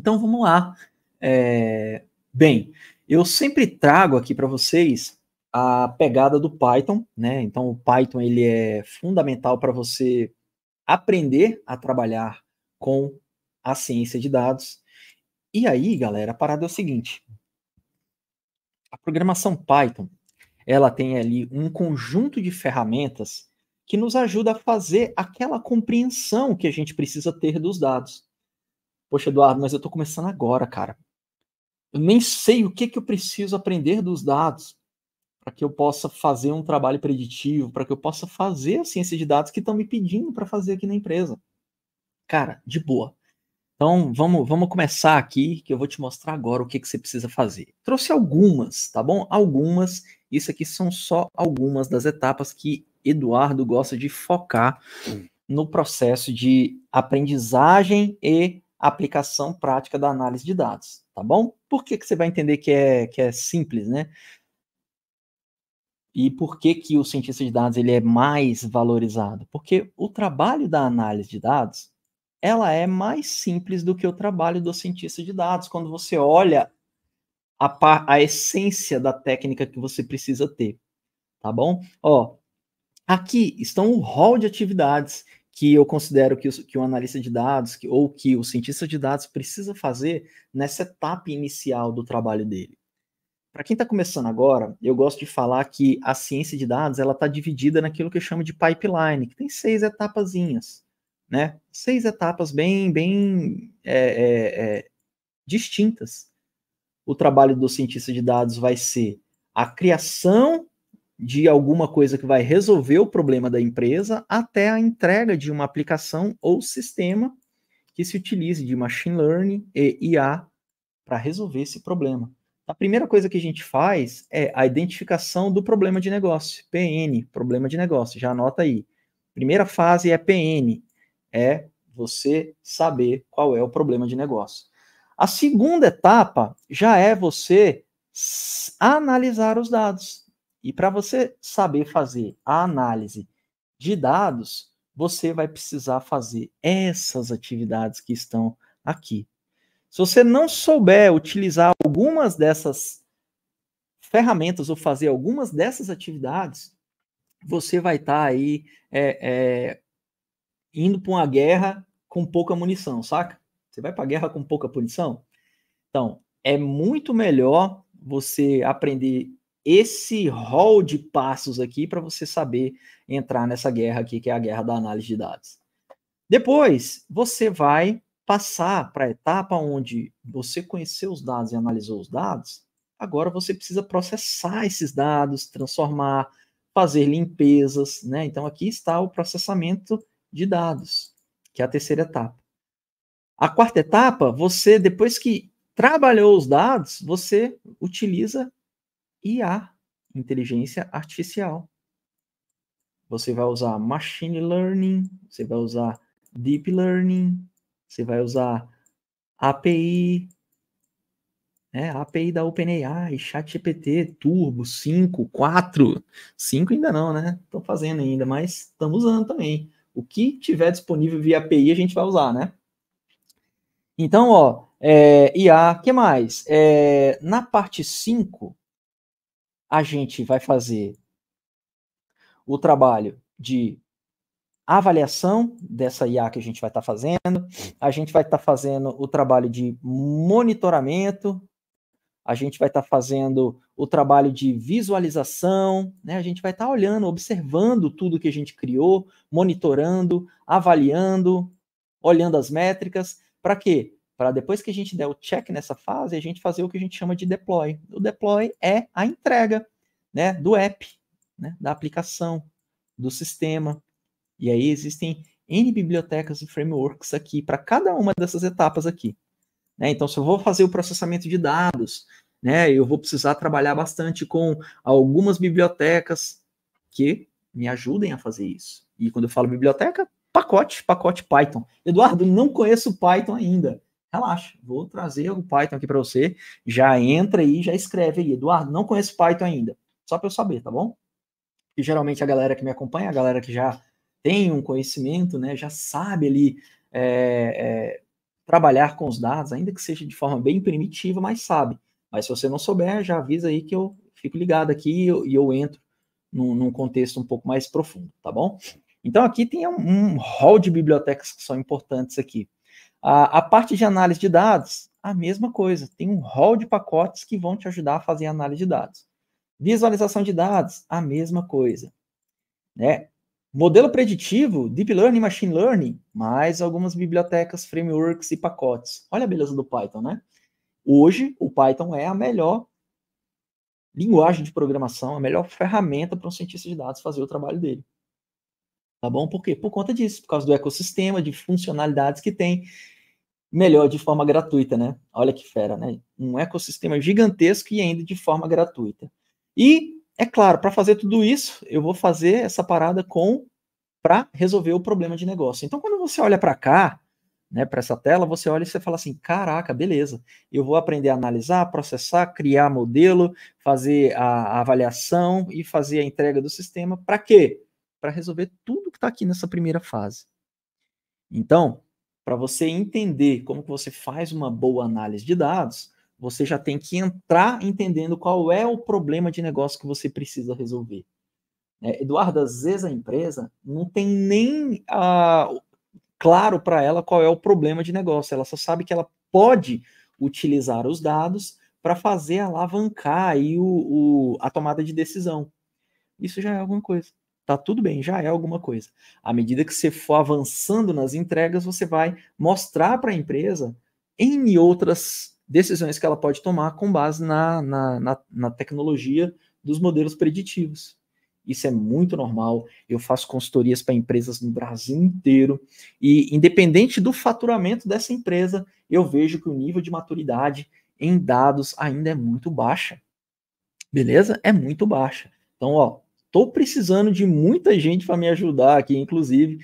Então vamos lá. É, bem, eu sempre trago aqui para vocês a pegada do Python, né? Então o Python ele é fundamental para você aprender a trabalhar com a ciência de dados. E aí, galera, a parada é o seguinte: a programação Python ela tem ali um conjunto de ferramentas que nos ajuda a fazer aquela compreensão que a gente precisa ter dos dados. Poxa, Eduardo, mas eu estou começando agora, cara. Eu nem sei o que, que eu preciso aprender dos dados para que eu possa fazer um trabalho preditivo, para que eu possa fazer a ciência de dados que estão me pedindo para fazer aqui na empresa. Cara, de boa. Então, vamos, vamos começar aqui, que eu vou te mostrar agora o que, que você precisa fazer. Trouxe algumas, tá bom? Algumas. Isso aqui são só algumas das etapas que Eduardo gosta de focar no processo de aprendizagem e aplicação prática da análise de dados, tá bom? Por que, que você vai entender que é, que é simples, né? E por que, que o cientista de dados ele é mais valorizado? Porque o trabalho da análise de dados, ela é mais simples do que o trabalho do cientista de dados. Quando você olha a, a essência da técnica que você precisa ter, tá bom? Ó, aqui estão o hall de atividades que eu considero que, o, que o analista de dados que, ou que o cientista de dados precisa fazer nessa etapa inicial do trabalho dele. Para quem está começando agora, eu gosto de falar que a ciência de dados ela está dividida naquilo que eu chamo de pipeline, que tem seis etapazinhas, né? Seis etapas bem, bem é, é, é, distintas. O trabalho do cientista de dados vai ser a criação de alguma coisa que vai resolver o problema da empresa até a entrega de uma aplicação ou sistema que se utilize de machine learning e IA para resolver esse problema. A primeira coisa que a gente faz é a identificação do problema de negócio, PN, problema de negócio, já anota aí. Primeira fase é PN, é você saber qual é o problema de negócio. A segunda etapa já é você analisar os dados. E para você saber fazer a análise de dados, você vai precisar fazer essas atividades que estão aqui. Se você não souber utilizar algumas dessas ferramentas ou fazer algumas dessas atividades, você vai estar tá aí é, é, indo para uma guerra com pouca munição, saca? Você vai para a guerra com pouca munição? Então, é muito melhor você aprender esse rol de passos aqui para você saber entrar nessa guerra aqui, que é a guerra da análise de dados. Depois, você vai passar para a etapa onde você conheceu os dados e analisou os dados. Agora você precisa processar esses dados, transformar, fazer limpezas, né? Então aqui está o processamento de dados, que é a terceira etapa. A quarta etapa, você depois que trabalhou os dados, você utiliza IA, inteligência artificial. Você vai usar machine learning, você vai usar deep learning, você vai usar API, né? API da OpenAI, ChatGPT, Turbo 5, 4, 5 ainda não, né? Estão fazendo ainda, mas estamos usando também. O que tiver disponível via API a gente vai usar, né? Então, ó, é, IA, que mais? É, na parte 5, a gente vai fazer o trabalho de avaliação dessa IA que a gente vai estar tá fazendo, a gente vai estar tá fazendo o trabalho de monitoramento, a gente vai estar tá fazendo o trabalho de visualização, né? a gente vai estar tá olhando, observando tudo que a gente criou, monitorando, avaliando, olhando as métricas, para quê? para depois que a gente der o check nessa fase, a gente fazer o que a gente chama de deploy. O deploy é a entrega né, do app, né, da aplicação, do sistema. E aí existem N bibliotecas e frameworks aqui para cada uma dessas etapas aqui. Né? Então, se eu vou fazer o processamento de dados, né, eu vou precisar trabalhar bastante com algumas bibliotecas que me ajudem a fazer isso. E quando eu falo biblioteca, pacote, pacote Python. Eduardo, não conheço Python ainda relaxa, vou trazer o Python aqui para você, já entra aí, já escreve aí. Eduardo, não conheço Python ainda, só para eu saber, tá bom? E geralmente a galera que me acompanha, a galera que já tem um conhecimento, né, já sabe ali é, é, trabalhar com os dados, ainda que seja de forma bem primitiva, mas sabe. Mas se você não souber, já avisa aí que eu fico ligado aqui e eu, e eu entro num, num, contexto um pouco mais profundo, tá bom? Então aqui tem um, um hall de bibliotecas que são importantes aqui. A, a parte de análise de dados, a mesma coisa. Tem um rol de pacotes que vão te ajudar a fazer análise de dados. Visualização de dados, a mesma coisa. Né? Modelo preditivo, Deep Learning, Machine Learning, mais algumas bibliotecas, frameworks e pacotes. Olha a beleza do Python, né? Hoje, o Python é a melhor linguagem de programação, a melhor ferramenta para um cientista de dados fazer o trabalho dele. Tá bom? Por quê? Por conta disso, por causa do ecossistema, de funcionalidades que tem, melhor de forma gratuita, né? Olha que fera, né? Um ecossistema gigantesco e ainda de forma gratuita. E é claro, para fazer tudo isso, eu vou fazer essa parada com para resolver o problema de negócio. Então, quando você olha para cá, né, para essa tela, você olha e você fala assim: caraca, beleza, eu vou aprender a analisar, processar, criar modelo, fazer a, a avaliação e fazer a entrega do sistema. Para quê? Para resolver tudo que está aqui nessa primeira fase. Então, para você entender como que você faz uma boa análise de dados, você já tem que entrar entendendo qual é o problema de negócio que você precisa resolver. É, Eduardo, às vezes a empresa não tem nem ah, claro para ela qual é o problema de negócio, ela só sabe que ela pode utilizar os dados para fazer alavancar aí o, o, a tomada de decisão. Isso já é alguma coisa. Tá tudo bem, já é alguma coisa. À medida que você for avançando nas entregas, você vai mostrar para a empresa em outras decisões que ela pode tomar com base na, na, na, na tecnologia dos modelos preditivos. Isso é muito normal. Eu faço consultorias para empresas no Brasil inteiro e, independente do faturamento dessa empresa, eu vejo que o nível de maturidade em dados ainda é muito baixa. Beleza? É muito baixa. Então, ó, estou precisando de muita gente para me ajudar aqui, inclusive.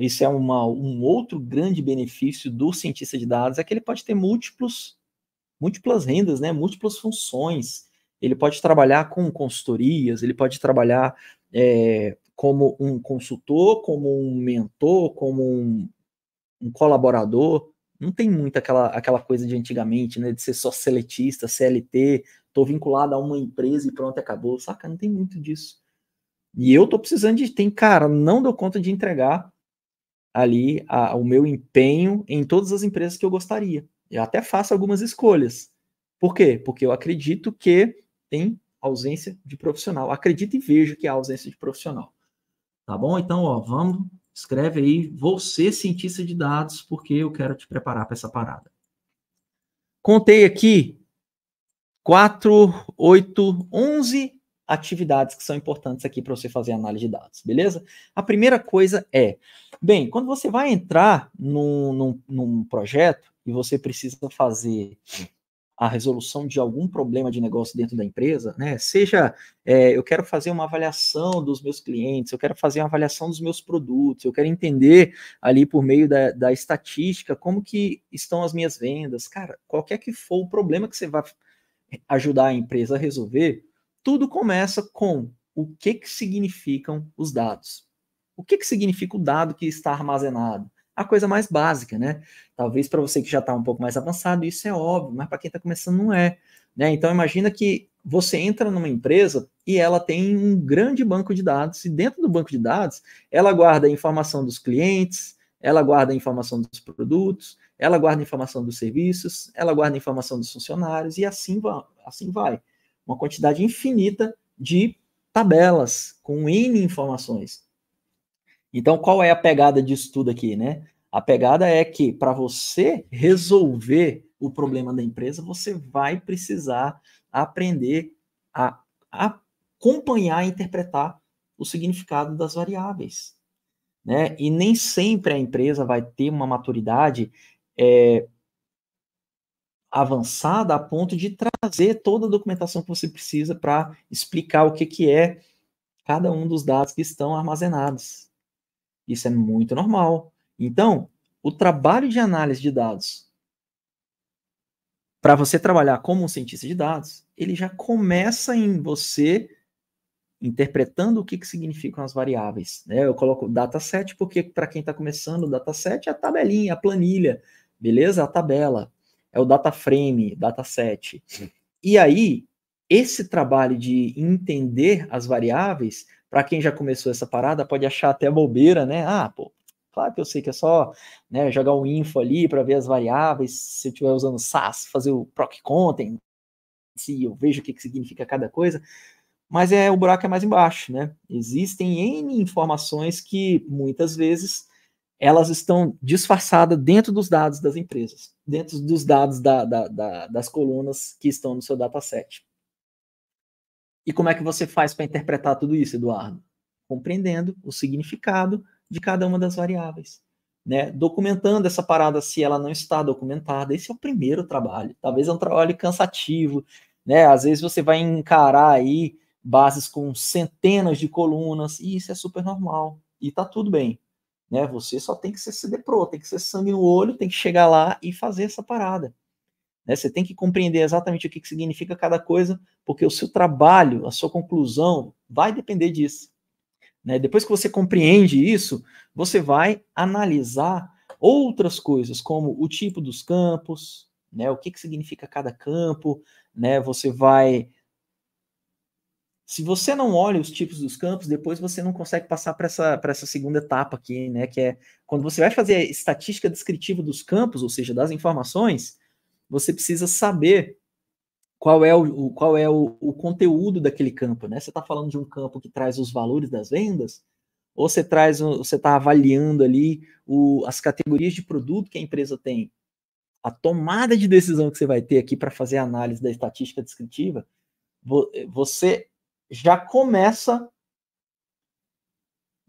Isso é uma, um outro grande benefício do cientista de dados, é que ele pode ter múltiplos, múltiplas rendas, né? múltiplas funções. Ele pode trabalhar com consultorias, ele pode trabalhar é, como um consultor, como um mentor, como um, um colaborador. Não tem muito aquela, aquela coisa de antigamente, né? De ser só seletista, CLT, tô vinculado a uma empresa e pronto, acabou. Saca, não tem muito disso. E eu tô precisando de tem, cara, não deu conta de entregar ali a, o meu empenho em todas as empresas que eu gostaria. Eu é até faço algumas escolhas. Por quê? Porque eu acredito que tem ausência de profissional. Acredito e vejo que há ausência de profissional. Tá bom? Então, ó, vamos, escreve aí, você cientista de dados, porque eu quero te preparar para essa parada. Contei aqui 4, 8, 11 atividades que são importantes aqui para você fazer análise de dados, beleza? A primeira coisa é, bem, quando você vai entrar num, num, num projeto e você precisa fazer a resolução de algum problema de negócio dentro da empresa, né? Seja é, eu quero fazer uma avaliação dos meus clientes, eu quero fazer uma avaliação dos meus produtos, eu quero entender ali por meio da, da estatística como que estão as minhas vendas, cara, qualquer que for o problema que você vai ajudar a empresa a resolver, tudo começa com o que, que significam os dados. O que, que significa o dado que está armazenado? A coisa mais básica, né? Talvez para você que já está um pouco mais avançado, isso é óbvio, mas para quem está começando, não é. Né? Então, imagina que você entra numa empresa e ela tem um grande banco de dados, e dentro do banco de dados, ela guarda a informação dos clientes, ela guarda a informação dos produtos, ela guarda a informação dos serviços, ela guarda a informação dos funcionários, e assim, assim vai uma quantidade infinita de tabelas com N informações. Então, qual é a pegada disso tudo aqui, né? A pegada é que para você resolver o problema da empresa, você vai precisar aprender a acompanhar e interpretar o significado das variáveis. Né? E nem sempre a empresa vai ter uma maturidade é, avançada a ponto de trazer toda a documentação que você precisa para explicar o que, que é cada um dos dados que estão armazenados. Isso é muito normal. Então, o trabalho de análise de dados, para você trabalhar como um cientista de dados, ele já começa em você interpretando o que, que significam as variáveis. Né? Eu coloco dataset porque, para quem está começando, o dataset é a tabelinha, a planilha, beleza? A tabela é o data frame, data set. E aí, esse trabalho de entender as variáveis, para quem já começou essa parada, pode achar até bobeira, né? Ah, pô, claro que eu sei que é só né, jogar um info ali para ver as variáveis, se eu estiver usando SAS, fazer o proc content, se eu vejo o que, que significa cada coisa, mas é o buraco é mais embaixo, né? Existem N informações que muitas vezes elas estão disfarçadas dentro dos dados das empresas, dentro dos dados da, da, da, das colunas que estão no seu dataset. E como é que você faz para interpretar tudo isso, Eduardo? Compreendendo o significado de cada uma das variáveis. Né? Documentando essa parada se ela não está documentada. Esse é o primeiro trabalho. Talvez é um trabalho cansativo. Né? Às vezes você vai encarar aí bases com centenas de colunas, e isso é super normal. E está tudo bem né? Você só tem que ser CD Pro, tem que ser sangue no olho, tem que chegar lá e fazer essa parada. Né? Você tem que compreender exatamente o que, que significa cada coisa, porque o seu trabalho, a sua conclusão, vai depender disso. Né? Depois que você compreende isso, você vai analisar outras coisas, como o tipo dos campos, né? o que, que significa cada campo, né? você vai se você não olha os tipos dos campos, depois você não consegue passar para essa, essa segunda etapa aqui, né? Que é quando você vai fazer a estatística descritiva dos campos, ou seja, das informações, você precisa saber qual é o, o qual é o, o, conteúdo daquele campo, né? Você está falando de um campo que traz os valores das vendas, ou você traz, você está avaliando ali o, as categorias de produto que a empresa tem, a tomada de decisão que você vai ter aqui para fazer a análise da estatística descritiva, você já começa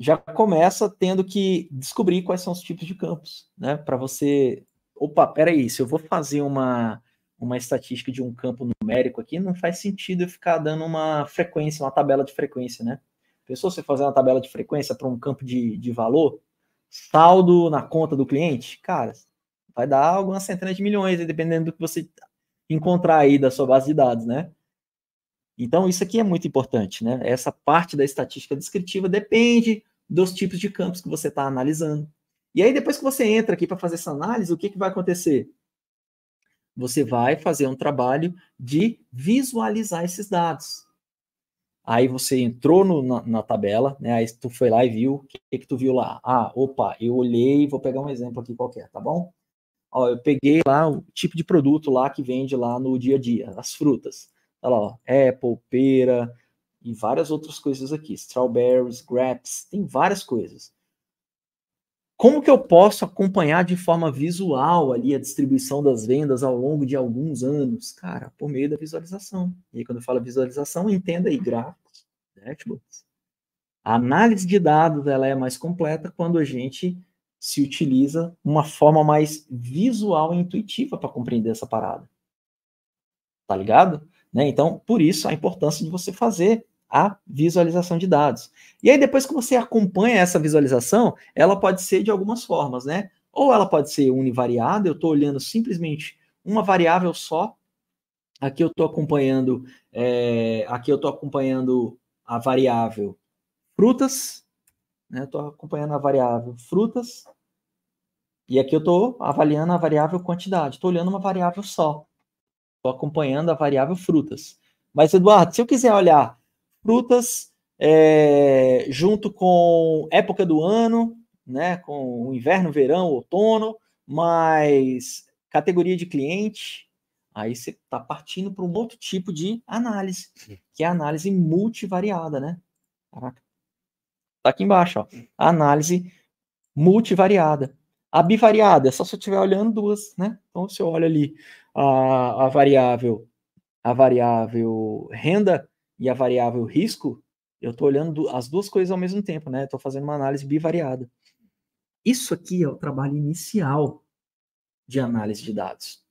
já começa tendo que descobrir quais são os tipos de campos, né? Para você, opa, peraí, se eu vou fazer uma uma estatística de um campo numérico aqui, não faz sentido eu ficar dando uma frequência, uma tabela de frequência, né? Pensou você fazer uma tabela de frequência para um campo de, de valor, saldo na conta do cliente? Cara, vai dar algumas centenas de milhões, dependendo do que você encontrar aí da sua base de dados, né? Então, isso aqui é muito importante, né? Essa parte da estatística descritiva depende dos tipos de campos que você está analisando. E aí, depois que você entra aqui para fazer essa análise, o que, que vai acontecer? Você vai fazer um trabalho de visualizar esses dados. Aí você entrou no, na, na, tabela, né? Aí tu foi lá e viu, o que, que tu viu lá? Ah, opa, eu olhei, vou pegar um exemplo aqui qualquer, tá bom? Ó, eu peguei lá o tipo de produto lá que vende lá no dia a dia, as frutas. Olha lá, ó, apple, pera e várias outras coisas aqui. Strawberries, grapes, tem várias coisas. Como que eu posso acompanhar de forma visual ali a distribuição das vendas ao longo de alguns anos? Cara, por meio da visualização. E aí, quando eu falo visualização, entenda aí gráficos, dashboards. A análise de dados ela é mais completa quando a gente se utiliza uma forma mais visual e intuitiva para compreender essa parada. Tá ligado? Né? Então, por isso, a importância de você fazer a visualização de dados. E aí, depois que você acompanha essa visualização, ela pode ser de algumas formas, né? Ou ela pode ser univariada, eu estou olhando simplesmente uma variável só. Aqui eu estou acompanhando, é, aqui eu estou acompanhando a variável frutas, né? Estou acompanhando a variável frutas. E aqui eu estou avaliando a variável quantidade. Estou olhando uma variável só. Estou acompanhando a variável frutas. Mas, Eduardo, se eu quiser olhar frutas é, junto com época do ano, né, com inverno, verão, outono, mais categoria de cliente, aí você está partindo para um outro tipo de análise, que é a análise multivariada, né? Caraca. Tá aqui embaixo, ó. análise multivariada. A bivariada é só se eu estiver olhando duas, né? Então, se eu olho ali a, a variável a variável renda e a variável risco, eu estou olhando as duas coisas ao mesmo tempo, né? Estou fazendo uma análise bivariada. Isso aqui é o trabalho inicial de análise de dados.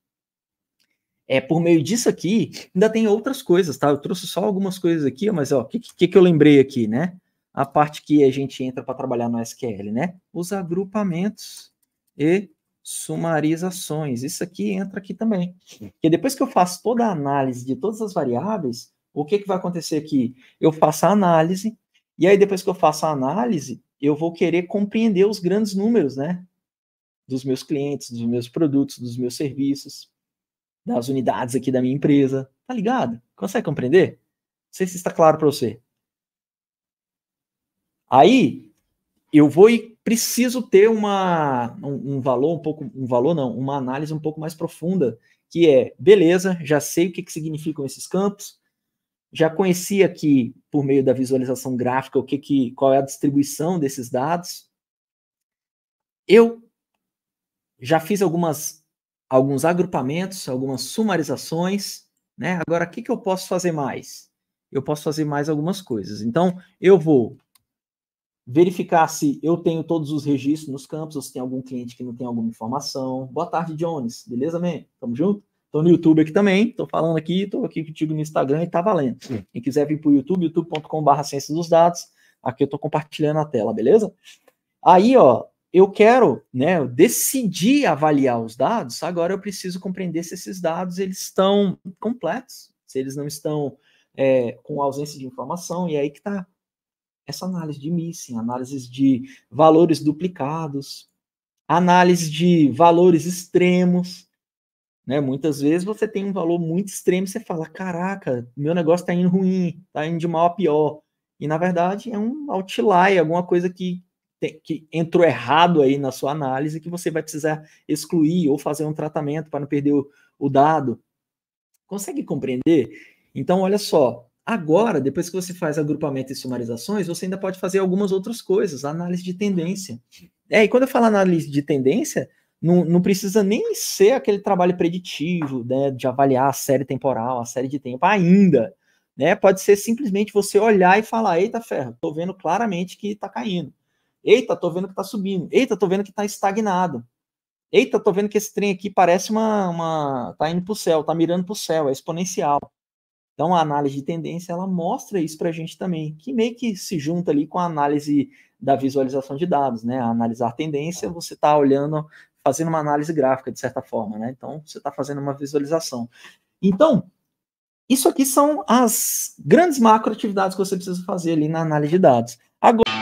É por meio disso aqui, ainda tem outras coisas, tá? Eu trouxe só algumas coisas aqui, mas ó, o que, que, que eu lembrei aqui, né? A parte que a gente entra para trabalhar no SQL, né? Os agrupamentos e sumarizações. Isso aqui entra aqui também. Porque depois que eu faço toda a análise de todas as variáveis, o que, que vai acontecer aqui? Eu faço a análise, e aí depois que eu faço a análise, eu vou querer compreender os grandes números, né? Dos meus clientes, dos meus produtos, dos meus serviços, das unidades aqui da minha empresa. Tá ligado? Consegue compreender? Não sei se está claro para você. Aí, eu vou preciso ter uma um, um, valor um pouco um valor não uma análise um pouco mais profunda que é beleza já sei o que, que significam esses campos já conheci aqui por meio da visualização gráfica o que, que qual é a distribuição desses dados eu já fiz algumas alguns agrupamentos algumas sumarizações né agora o que que eu posso fazer mais eu posso fazer mais algumas coisas então eu vou verificar se eu tenho todos os registros nos campos, ou se tem algum cliente que não tem alguma informação. Boa tarde, Jones. Beleza, man? Tamo junto? Tô no YouTube aqui também, tô falando aqui, tô aqui contigo no Instagram e tá valendo. Sim. Quem quiser vir pro YouTube, youtube.com.br ciência dos dados, aqui eu tô compartilhando a tela, beleza? Aí, ó, eu quero, né, eu decidi avaliar os dados, agora eu preciso compreender se esses dados, eles estão completos, se eles não estão é, com ausência de informação, e é aí que tá essa análise de missing, análise de valores duplicados, análise de valores extremos. Né? Muitas vezes você tem um valor muito extremo e você fala: caraca, meu negócio está indo ruim, está indo de mal a pior. E na verdade é um outlier, alguma coisa que, que entrou errado aí na sua análise que você vai precisar excluir ou fazer um tratamento para não perder o, o dado. Consegue compreender? Então, olha só, Agora, depois que você faz agrupamento e sumarizações, você ainda pode fazer algumas outras coisas, análise de tendência. É, e quando eu falo análise de tendência, não, não precisa nem ser aquele trabalho preditivo, né, de avaliar a série temporal, a série de tempo ainda. Né? Pode ser simplesmente você olhar e falar: eita ferro, tô vendo claramente que tá caindo. Eita, tô vendo que tá subindo. Eita, tô vendo que tá estagnado. Eita, tô vendo que esse trem aqui parece uma. uma tá indo pro céu, tá mirando pro céu, é exponencial. Então, a análise de tendência, ela mostra isso para a gente também, que meio que se junta ali com a análise da visualização de dados, né? Analisar tendência, você está olhando, fazendo uma análise gráfica, de certa forma, né? Então, você está fazendo uma visualização. Então, isso aqui são as grandes macroatividades que você precisa fazer ali na análise de dados. Agora...